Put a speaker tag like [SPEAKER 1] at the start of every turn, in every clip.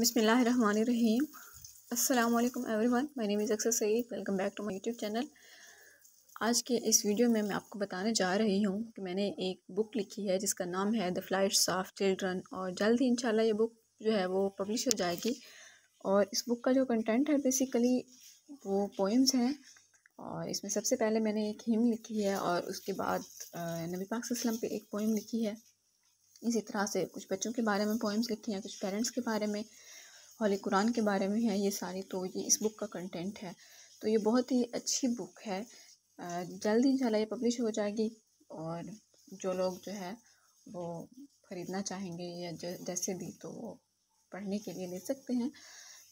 [SPEAKER 1] बिसमीम अल्लाम every one मैं is Aqsa Saeed welcome back to my YouTube channel आज के इस वीडियो में मैं आपको बताने जा रही हूँ कि मैंने एक बुक लिखी है जिसका नाम है द फ्लाइट्स ऑफ चिल्ड्रन और जल्द ही इनशाला ये बुक जो है वो पब्लिश हो जाएगी और इस बुक का जो कंटेंट है बेसिकली वो पोइम्स हैं और इसमें सबसे पहले मैंने एक हिम लिखी है और उसके बाद नबी पाक पर एक पोइम लिखी है इसी तरह से कुछ बच्चों के बारे में पोइम्स लिखी हैं कुछ पेरेंट्स के बारे में हौल कुरान के बारे में है ये सारी तो ये इस बुक का कंटेंट है तो ये बहुत ही अच्छी बुक है जल्द इंशाल्लाह ये पब्लिश हो जाएगी और जो लोग जो है वो ख़रीदना चाहेंगे या जैसे भी तो वो पढ़ने के लिए ले सकते हैं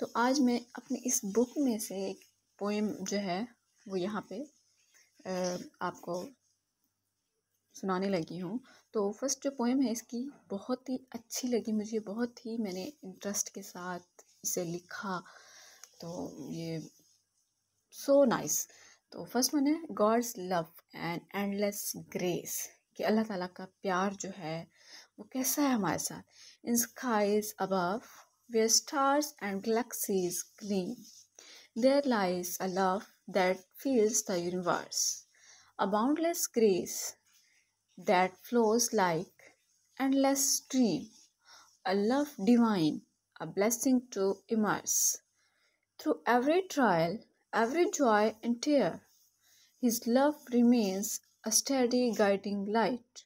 [SPEAKER 1] तो आज मैं अपनी इस बुक में से एक पोएम जो है वो यहाँ पे आपको सुनाने लगी हूँ तो फर्स्ट जो पोएम है इसकी बहुत ही अच्छी लगी मुझे बहुत ही मैंने इंटरेस्ट के साथ इसे लिखा तो ये सो so नाइस nice. तो फर्स्ट मैंने God's love and endless grace कि अल्लाह ताला का प्यार जो है वो कैसा है हमारे साथ in skies above where stars and galaxies clean there lies a love that feels the universe a boundless grace that flows like endless stream, a love divine, a blessing to immerse. Through every trial, every joy and tear, His love remains a steady guiding light.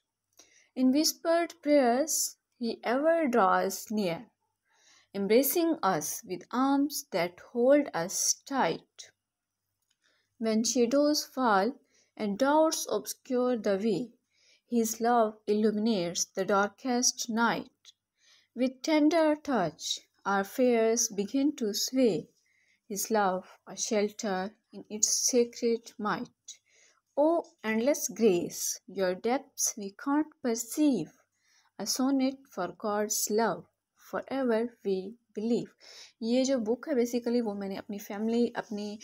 [SPEAKER 1] In whispered prayers, He ever draws near, embracing us with arms that hold us tight. When shadows fall and doubts obscure the way, his love illuminates the darkest night. With tender touch, our fears begin to sway. His love, a shelter in its sacred might. O oh, endless grace, your depths we can't perceive. A sonnet for God's love. forever we believe. ये जो book है basically वो मैंने अपनी family अपनी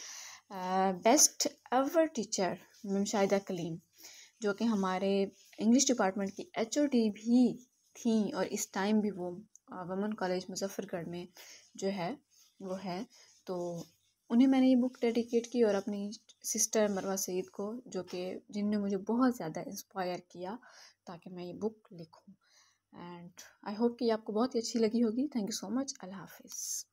[SPEAKER 1] best ever teacher Shahida Kaleem जो कि हमारे इंग्लिश डिपार्टमेंट की एच भी थी और इस टाइम भी वो वमन कॉलेज मुजफ्फ़रगढ़ में जो है वो है तो उन्हें मैंने ये बुक डेडिकेट की और अपनी सिस्टर मरवा सईद को जो कि जिनने मुझे बहुत ज़्यादा इंस्पायर किया ताकि मैं ये बुक लिखूं एंड आई होप कि आपको बहुत ही अच्छी लगी होगी thank you so much Allah हाफिज़